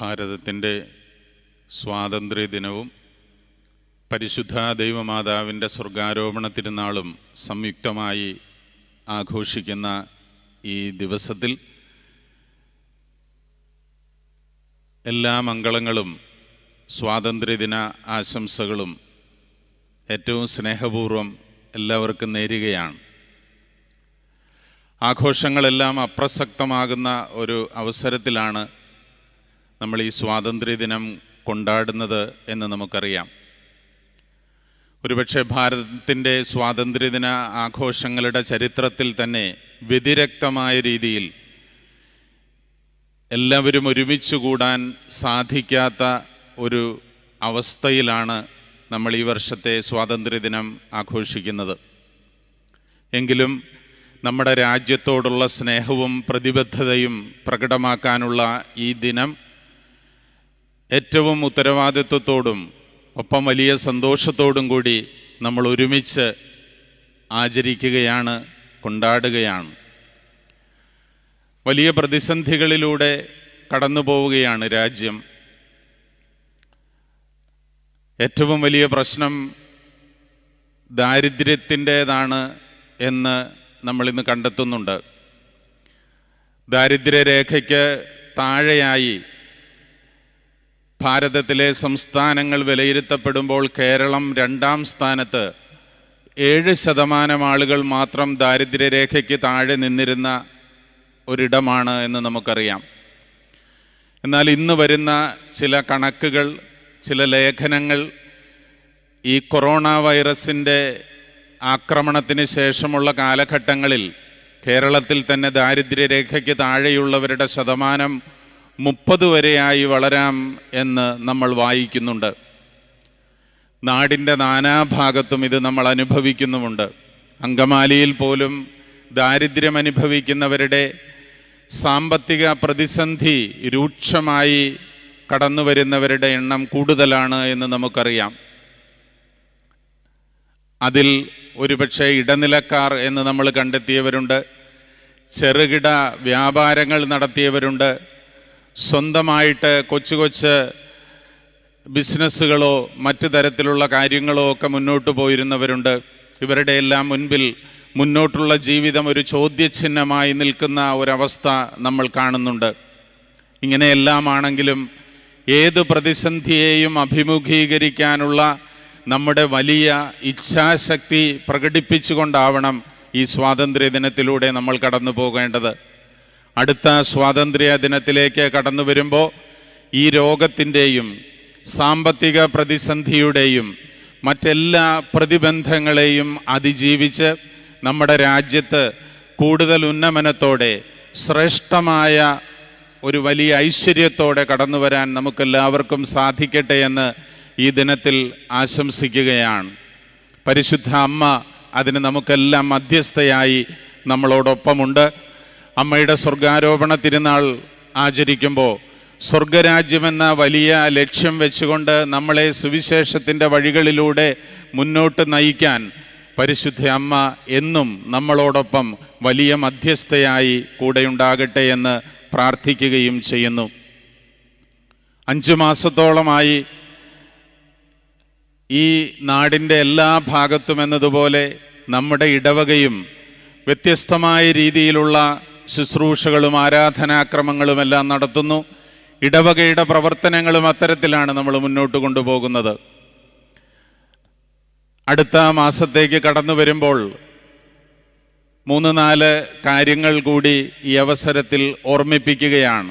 ഭാരതത്തിൻ്റെ സ്വാതന്ത്ര്യദിനവും പരിശുദ്ധ ദൈവമാതാവിൻ്റെ സ്വർഗാരോപണ തിരുനാളും സംയുക്തമായി ആഘോഷിക്കുന്ന ഈ ദിവസത്തിൽ എല്ലാ മംഗളങ്ങളും സ്വാതന്ത്ര്യദിന ആശംസകളും ഏറ്റവും സ്നേഹപൂർവം എല്ലാവർക്കും നേരുകയാണ് ആഘോഷങ്ങളെല്ലാം അപ്രസക്തമാകുന്ന ഒരു അവസരത്തിലാണ് നമ്മൾ ഈ സ്വാതന്ത്ര്യദിനം കൊണ്ടാടുന്നത് എന്ന് നമുക്കറിയാം ഒരുപക്ഷെ ഭാരതത്തിൻ്റെ സ്വാതന്ത്ര്യദിന ആഘോഷങ്ങളുടെ ചരിത്രത്തിൽ തന്നെ വ്യതിരക്തമായ രീതിയിൽ എല്ലാവരും ഒരുമിച്ച് കൂടാൻ സാധിക്കാത്ത ഒരു അവസ്ഥയിലാണ് നമ്മൾ ഈ വർഷത്തെ സ്വാതന്ത്ര്യദിനം ആഘോഷിക്കുന്നത് എങ്കിലും നമ്മുടെ രാജ്യത്തോടുള്ള സ്നേഹവും പ്രതിബദ്ധതയും പ്രകടമാക്കാനുള്ള ഈ ദിനം ഏറ്റവും ഉത്തരവാദിത്വത്തോടും ഒപ്പം വലിയ സന്തോഷത്തോടും കൂടി നമ്മൾ ഒരുമിച്ച് ആചരിക്കുകയാണ് കൊണ്ടാടുകയാണ് വലിയ പ്രതിസന്ധികളിലൂടെ കടന്നു പോവുകയാണ് രാജ്യം ഏറ്റവും വലിയ പ്രശ്നം ദാരിദ്ര്യത്തിൻ്റേതാണ് എന്ന് നമ്മളിന്ന് കണ്ടെത്തുന്നുണ്ട് ദാരിദ്ര്യരേഖയ്ക്ക് താഴെയായി ഭാരതത്തിലെ സംസ്ഥാനങ്ങൾ വിലയിരുത്തപ്പെടുമ്പോൾ കേരളം രണ്ടാം സ്ഥാനത്ത് ഏഴ് ശതമാനം ആളുകൾ മാത്രം ദാരിദ്ര്യരേഖയ്ക്ക് താഴെ നിന്നിരുന്ന ഒരിടമാണ് എന്ന് നമുക്കറിയാം എന്നാൽ ഇന്ന് വരുന്ന ചില കണക്കുകൾ ചില ലേഖനങ്ങൾ ഈ കൊറോണ വൈറസിൻ്റെ ആക്രമണത്തിന് ശേഷമുള്ള കാലഘട്ടങ്ങളിൽ കേരളത്തിൽ തന്നെ ദാരിദ്ര്യരേഖയ്ക്ക് താഴെയുള്ളവരുടെ ശതമാനം മുപ്പത് വരെയായി വളരാം എന്ന് നമ്മൾ വായിക്കുന്നുണ്ട് നാടിൻ്റെ നാനാഭാഗത്തും ഇത് നമ്മൾ അനുഭവിക്കുന്നുമുണ്ട് അങ്കമാലിയിൽ പോലും ദാരിദ്ര്യം അനുഭവിക്കുന്നവരുടെ സാമ്പത്തിക പ്രതിസന്ധി രൂക്ഷമായി കടന്നു വരുന്നവരുടെ എണ്ണം കൂടുതലാണ് എന്ന് നമുക്കറിയാം അതിൽ ഒരുപക്ഷെ ഇടനിലക്കാർ എന്ന് നമ്മൾ കണ്ടെത്തിയവരുണ്ട് ചെറുകിട വ്യാപാരങ്ങൾ നടത്തിയവരുണ്ട് സ്വന്തമായിട്ട് കൊച്ചു കൊച്ച് ബിസിനസ്സുകളോ മറ്റു തരത്തിലുള്ള കാര്യങ്ങളോ ഒക്കെ മുന്നോട്ട് പോയിരുന്നവരുണ്ട് ഇവരുടെയെല്ലാം മുൻപിൽ മുന്നോട്ടുള്ള ജീവിതം ഒരു ചോദ്യചിഹ്നമായി നിൽക്കുന്ന ഒരവസ്ഥ നമ്മൾ കാണുന്നുണ്ട് ഇങ്ങനെയെല്ലാമാണെങ്കിലും ഏത് പ്രതിസന്ധിയെയും അഭിമുഖീകരിക്കാനുള്ള നമ്മുടെ വലിയ ഇച്ഛാശക്തി പ്രകടിപ്പിച്ചുകൊണ്ടാവണം ഈ സ്വാതന്ത്ര്യ ദിനത്തിലൂടെ നമ്മൾ കടന്നു പോകേണ്ടത് അടുത്ത സ്വാതന്ത്ര്യ ദിനത്തിലേക്ക് കടന്നു വരുമ്പോൾ ഈ രോഗത്തിൻ്റെയും സാമ്പത്തിക പ്രതിസന്ധിയുടെയും മറ്റെല്ലാ പ്രതിബന്ധങ്ങളെയും അതിജീവിച്ച് നമ്മുടെ രാജ്യത്ത് കൂടുതൽ ഉന്നമനത്തോടെ ശ്രേഷ്ഠമായ ഒരു വലിയ ഐശ്വര്യത്തോടെ കടന്നു വരാൻ നമുക്കെല്ലാവർക്കും സാധിക്കട്ടെ എന്ന് ഈ ദിനത്തിൽ ആശംസിക്കുകയാണ് പരിശുദ്ധ അമ്മ അതിന് നമുക്കെല്ലാം മധ്യസ്ഥയായി നമ്മളോടൊപ്പമുണ്ട് അമ്മയുടെ സ്വർഗാരോപണ തിരുനാൾ ആചരിക്കുമ്പോൾ സ്വർഗരാജ്യമെന്ന വലിയ ലക്ഷ്യം വെച്ചുകൊണ്ട് നമ്മളെ സുവിശേഷത്തിൻ്റെ വഴികളിലൂടെ മുന്നോട്ട് നയിക്കാൻ പരിശുദ്ധ അമ്മ എന്നും നമ്മളോടൊപ്പം വലിയ മധ്യസ്ഥയായി കൂടെയുണ്ടാകട്ടെ എന്ന് പ്രാർത്ഥിക്കുകയും ചെയ്യുന്നു അഞ്ചു മാസത്തോളമായി ഈ നാടിൻ്റെ എല്ലാ ഭാഗത്തും എന്നതുപോലെ നമ്മുടെ ഇടവകയും വ്യത്യസ്തമായ രീതിയിലുള്ള ശുശ്രൂഷകളും ആരാധനാക്രമങ്ങളുമെല്ലാം നടത്തുന്നു ഇടവകയുടെ പ്രവർത്തനങ്ങളും അത്തരത്തിലാണ് നമ്മൾ മുന്നോട്ട് കൊണ്ടുപോകുന്നത് അടുത്ത മാസത്തേക്ക് കടന്നു വരുമ്പോൾ മൂന്ന് നാല് കാര്യങ്ങൾ കൂടി ഈ അവസരത്തിൽ ഓർമ്മിപ്പിക്കുകയാണ്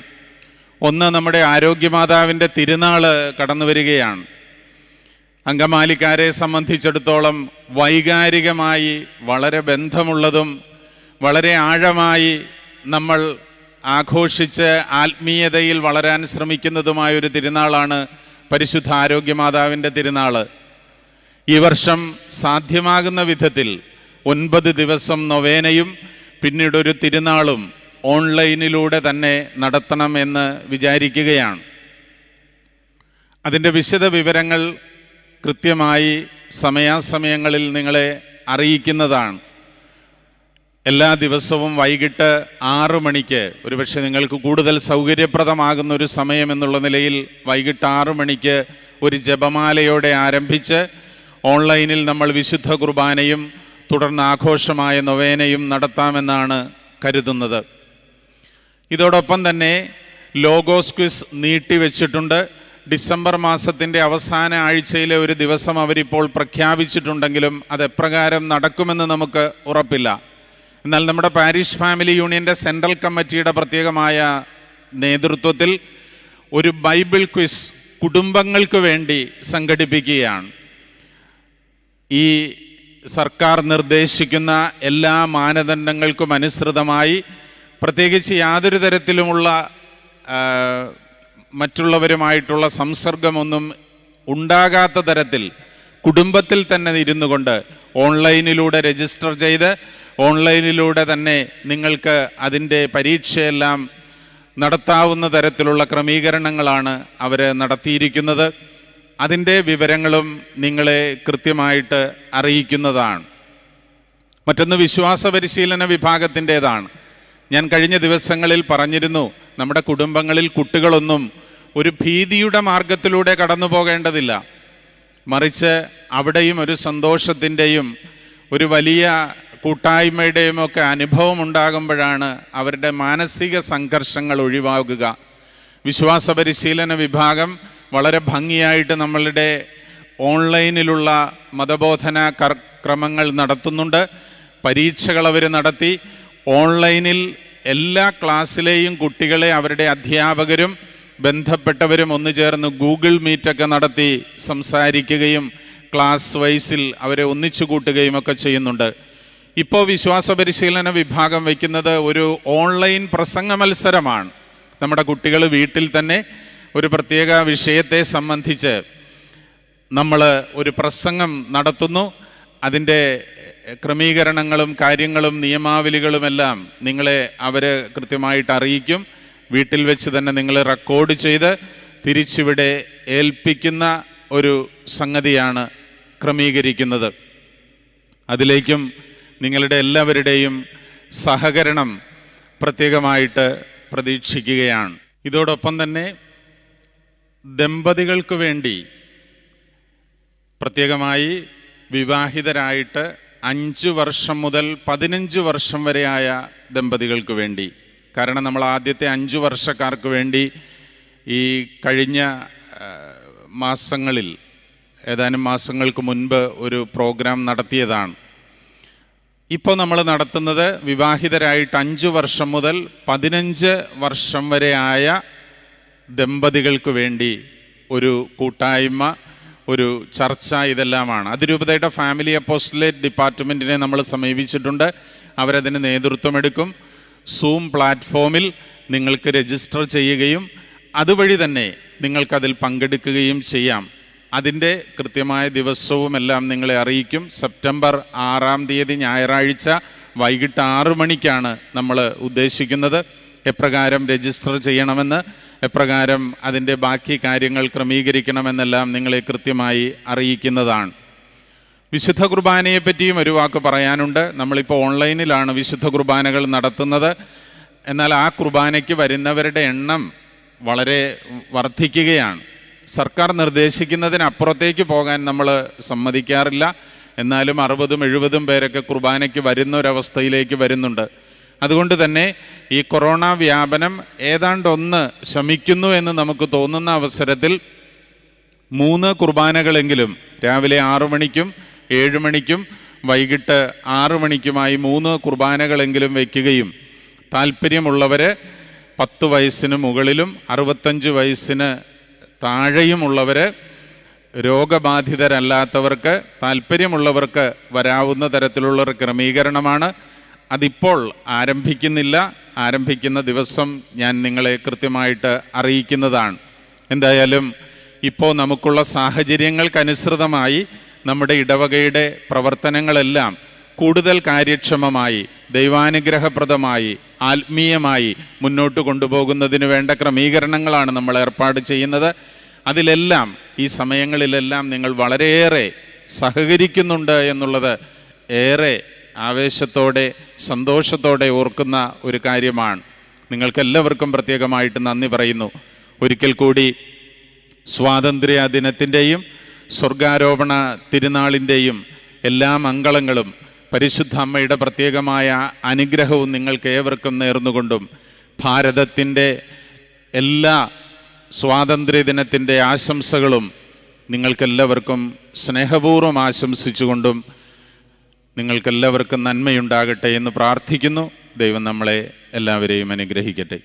ഒന്ന് നമ്മുടെ ആരോഗ്യമാതാവിൻ്റെ തിരുനാൾ കടന്നു വരികയാണ് അങ്കമാലിക്കാരെ സംബന്ധിച്ചിടത്തോളം വൈകാരികമായി വളരെ ബന്ധമുള്ളതും വളരെ ആഴമായി നമ്മൾ ആഘോഷിച്ച് ആത്മീയതയിൽ വളരാൻ ശ്രമിക്കുന്നതുമായൊരു തിരുനാളാണ് പരിശുദ്ധ ആരോഗ്യ മാതാവിൻ്റെ തിരുനാൾ ഈ വർഷം സാധ്യമാകുന്ന വിധത്തിൽ ഒൻപത് ദിവസം നൊവേനയും പിന്നീടൊരു തിരുനാളും ഓൺലൈനിലൂടെ തന്നെ നടത്തണം എന്ന് വിചാരിക്കുകയാണ് അതിൻ്റെ വിശദ വിവരങ്ങൾ കൃത്യമായി സമയാസമയങ്ങളിൽ നിങ്ങളെ അറിയിക്കുന്നതാണ് എല്ലാ ദിവസവും വൈകിട്ട് ആറു മണിക്ക് ഒരുപക്ഷെ നിങ്ങൾക്ക് കൂടുതൽ സൗകര്യപ്രദമാകുന്ന ഒരു സമയം എന്നുള്ള നിലയിൽ വൈകിട്ട് ആറു മണിക്ക് ഒരു ജപമാലയോടെ ആരംഭിച്ച് ഓൺലൈനിൽ നമ്മൾ വിശുദ്ധ കുർബാനയും തുടർന്ന് ആഘോഷമായ നൊവേനയും നടത്താമെന്നാണ് കരുതുന്നത് ഇതോടൊപ്പം തന്നെ ലോഗോസ് ക്വിസ് നീട്ടിവെച്ചിട്ടുണ്ട് ഡിസംബർ മാസത്തിൻ്റെ അവസാന ആഴ്ചയിലെ ഒരു ദിവസം അവരിപ്പോൾ പ്രഖ്യാപിച്ചിട്ടുണ്ടെങ്കിലും അത് നടക്കുമെന്ന് നമുക്ക് ഉറപ്പില്ല എന്നാൽ നമ്മുടെ പാരിഷ് ഫാമിലി യൂണിയൻ്റെ സെൻട്രൽ കമ്മിറ്റിയുടെ പ്രത്യേകമായ നേതൃത്വത്തിൽ ഒരു ബൈബിൾ ക്വിസ് കുടുംബങ്ങൾക്ക് വേണ്ടി സംഘടിപ്പിക്കുകയാണ് ഈ സർക്കാർ നിർദ്ദേശിക്കുന്ന എല്ലാ മാനദണ്ഡങ്ങൾക്കും അനുസൃതമായി പ്രത്യേകിച്ച് യാതൊരു തരത്തിലുമുള്ള മറ്റുള്ളവരുമായിട്ടുള്ള സംസർഗമൊന്നും ഉണ്ടാകാത്ത തരത്തിൽ കുടുംബത്തിൽ തന്നെ ഇരുന്നു കൊണ്ട് ഓൺലൈനിലൂടെ രജിസ്റ്റർ ചെയ്ത് ഓൺലൈനിലൂടെ തന്നെ നിങ്ങൾക്ക് അതിൻ്റെ പരീക്ഷയെല്ലാം നടത്താവുന്ന തരത്തിലുള്ള ക്രമീകരണങ്ങളാണ് അവർ നടത്തിയിരിക്കുന്നത് അതിൻ്റെ വിവരങ്ങളും നിങ്ങളെ കൃത്യമായിട്ട് അറിയിക്കുന്നതാണ് മറ്റൊന്ന് വിശ്വാസ പരിശീലന വിഭാഗത്തിൻ്റേതാണ് ഞാൻ കഴിഞ്ഞ ദിവസങ്ങളിൽ പറഞ്ഞിരുന്നു നമ്മുടെ കുടുംബങ്ങളിൽ കുട്ടികളൊന്നും ഒരു ഭീതിയുടെ മാർഗത്തിലൂടെ കടന്നു പോകേണ്ടതില്ല മറിച്ച് അവിടെയും ഒരു സന്തോഷത്തിൻ്റെയും ഒരു വലിയ കൂട്ടായ്മയുടെയും ഒക്കെ അനുഭവം ഉണ്ടാകുമ്പോഴാണ് അവരുടെ മാനസിക സംഘർഷങ്ങൾ ഒഴിവാകുക വിശ്വാസ പരിശീലന വിഭാഗം വളരെ ഭംഗിയായിട്ട് നമ്മളുടെ ഓൺലൈനിലുള്ള മതബോധന ക്രമങ്ങൾ നടത്തുന്നുണ്ട് പരീക്ഷകൾ അവർ നടത്തി ഓൺലൈനിൽ എല്ലാ ക്ലാസ്സിലെയും കുട്ടികളെ അവരുടെ അധ്യാപകരും ബന്ധപ്പെട്ടവരും ഒന്നു ചേർന്ന് ഗൂഗിൾ മീറ്റൊക്കെ നടത്തി സംസാരിക്കുകയും ക്ലാസ് വൈസിൽ അവരെ ഒന്നിച്ചു കൂട്ടുകയും ഒക്കെ ചെയ്യുന്നുണ്ട് ഇപ്പോൾ വിശ്വാസ പരിശീലന വിഭാഗം വയ്ക്കുന്നത് ഒരു ഓൺലൈൻ പ്രസംഗ മത്സരമാണ് നമ്മുടെ കുട്ടികൾ വീട്ടിൽ തന്നെ ഒരു പ്രത്യേക വിഷയത്തെ സംബന്ധിച്ച് നമ്മൾ ഒരു പ്രസംഗം നടത്തുന്നു അതിൻ്റെ ക്രമീകരണങ്ങളും കാര്യങ്ങളും നിയമാവലികളുമെല്ലാം നിങ്ങളെ അവർ കൃത്യമായിട്ട് അറിയിക്കും വീട്ടിൽ വെച്ച് തന്നെ നിങ്ങൾ റെക്കോർഡ് ചെയ്ത് തിരിച്ചിവിടെ ഏൽപ്പിക്കുന്ന ഒരു സംഗതിയാണ് ക്രമീകരിക്കുന്നത് അതിലേക്കും നിങ്ങളുടെ എല്ലാവരുടെയും സഹകരണം പ്രത്യേകമായിട്ട് പ്രതീക്ഷിക്കുകയാണ് ഇതോടൊപ്പം തന്നെ ദമ്പതികൾക്ക് വേണ്ടി പ്രത്യേകമായി വിവാഹിതരായിട്ട് അഞ്ച് വർഷം മുതൽ പതിനഞ്ച് വർഷം വരെയായ ദമ്പതികൾക്ക് വേണ്ടി കാരണം നമ്മൾ ആദ്യത്തെ അഞ്ച് വർഷക്കാർക്ക് വേണ്ടി ഈ കഴിഞ്ഞ മാസങ്ങളിൽ ഏതാനും മാസങ്ങൾക്ക് മുൻപ് ഒരു പ്രോഗ്രാം നടത്തിയതാണ് ഇപ്പോൾ നമ്മൾ നടത്തുന്നത് വിവാഹിതരായിട്ട് അഞ്ച് വർഷം മുതൽ പതിനഞ്ച് വർഷം വരെ ആയ ദമ്പതികൾക്ക് വേണ്ടി ഒരു കൂട്ടായ്മ ഒരു ചർച്ച ഇതെല്ലാമാണ് അതിരൂപതയുടെ ഫാമിലി അപ്പോസ്റ്റലേറ്റ് ഡിപ്പാർട്ട്മെൻറ്റിനെ നമ്മൾ സമീപിച്ചിട്ടുണ്ട് അവരതിന് എടുക്കും സൂം പ്ലാറ്റ്ഫോമിൽ നിങ്ങൾക്ക് രജിസ്റ്റർ ചെയ്യുകയും അതുവഴി തന്നെ നിങ്ങൾക്കതിൽ പങ്കെടുക്കുകയും ചെയ്യാം അതിൻ്റെ കൃത്യമായ ദിവസവും എല്ലാം നിങ്ങളെ അറിയിക്കും സെപ്റ്റംബർ ആറാം തീയതി ഞായറാഴ്ച വൈകിട്ട് ആറു മണിക്കാണ് നമ്മൾ ഉദ്ദേശിക്കുന്നത് എപ്രകാരം രജിസ്റ്റർ ചെയ്യണമെന്ന് എപ്രകാരം അതിൻ്റെ ബാക്കി കാര്യങ്ങൾ ക്രമീകരിക്കണമെന്നെല്ലാം നിങ്ങളെ കൃത്യമായി അറിയിക്കുന്നതാണ് വിശുദ്ധ കുർബാനയെ പറ്റിയും ഒരു വാക്ക് പറയാനുണ്ട് നമ്മളിപ്പോൾ ഓൺലൈനിലാണ് വിശുദ്ധ കുർബാനകൾ നടത്തുന്നത് എന്നാൽ ആ കുർബാനയ്ക്ക് വരുന്നവരുടെ എണ്ണം വളരെ വർദ്ധിക്കുകയാണ് സർക്കാർ നിർദ്ദേശിക്കുന്നതിനപ്പുറത്തേക്ക് പോകാൻ നമ്മൾ സമ്മതിക്കാറില്ല എന്നാലും അറുപതും എഴുപതും പേരൊക്കെ കുർബാനയ്ക്ക് വരുന്ന ഒരവസ്ഥയിലേക്ക് വരുന്നുണ്ട് അതുകൊണ്ട് തന്നെ ഈ കൊറോണ വ്യാപനം ഏതാണ്ട് ഒന്ന് ശമിക്കുന്നു എന്ന് നമുക്ക് തോന്നുന്ന അവസരത്തിൽ മൂന്ന് കുർബാനകളെങ്കിലും രാവിലെ ആറു മണിക്കും ഏഴ് മണിക്കും വൈകിട്ട് ആറു മണിക്കുമായി മൂന്ന് കുർബാനകളെങ്കിലും വയ്ക്കുകയും താല്പര്യമുള്ളവർ പത്ത് വയസ്സിന് മുകളിലും അറുപത്തഞ്ച് വയസ്സിന് താഴെയുമുള്ളവർ രോഗബാധിതരല്ലാത്തവർക്ക് താല്പര്യമുള്ളവർക്ക് വരാവുന്ന തരത്തിലുള്ള ഒരു ക്രമീകരണമാണ് അതിപ്പോൾ ആരംഭിക്കുന്നില്ല ആരംഭിക്കുന്ന ദിവസം ഞാൻ നിങ്ങളെ കൃത്യമായിട്ട് അറിയിക്കുന്നതാണ് എന്തായാലും ഇപ്പോൾ നമുക്കുള്ള സാഹചര്യങ്ങൾക്കനുസൃതമായി നമ്മുടെ ഇടവകയുടെ പ്രവർത്തനങ്ങളെല്ലാം കൂടുതൽ കാര്യക്ഷമമായി ദൈവാനുഗ്രഹപ്രദമായി ആത്മീയമായി മുന്നോട്ട് കൊണ്ടുപോകുന്നതിന് വേണ്ട ക്രമീകരണങ്ങളാണ് നമ്മൾ ഏർപ്പാട് ചെയ്യുന്നത് അതിലെല്ലാം ഈ സമയങ്ങളിലെല്ലാം നിങ്ങൾ വളരെയേറെ സഹകരിക്കുന്നുണ്ട് എന്നുള്ളത് ഏറെ ആവേശത്തോടെ സന്തോഷത്തോടെ ഓർക്കുന്ന ഒരു കാര്യമാണ് നിങ്ങൾക്കെല്ലാവർക്കും പ്രത്യേകമായിട്ട് നന്ദി പറയുന്നു ഒരിക്കൽ കൂടി സ്വാതന്ത്ര്യ ദിനത്തിൻ്റെയും സ്വർഗാരോപണ തിരുനാളിൻ്റെയും എല്ലാ മംഗളങ്ങളും പരിശുദ്ധ അമ്മയുടെ പ്രത്യേകമായ അനുഗ്രഹവും നിങ്ങൾക്ക് ഏവർക്കും നേർന്നുകൊണ്ടും ഭാരതത്തിൻ്റെ എല്ലാ സ്വാതന്ത്ര്യ ദിനത്തിൻ്റെ ആശംസകളും നിങ്ങൾക്കെല്ലാവർക്കും സ്നേഹപൂർവ്വം ആശംസിച്ചുകൊണ്ടും നിങ്ങൾക്കെല്ലാവർക്കും നന്മയുണ്ടാകട്ടെ എന്ന് പ്രാർത്ഥിക്കുന്നു ദൈവം നമ്മളെ എല്ലാവരെയും അനുഗ്രഹിക്കട്ടെ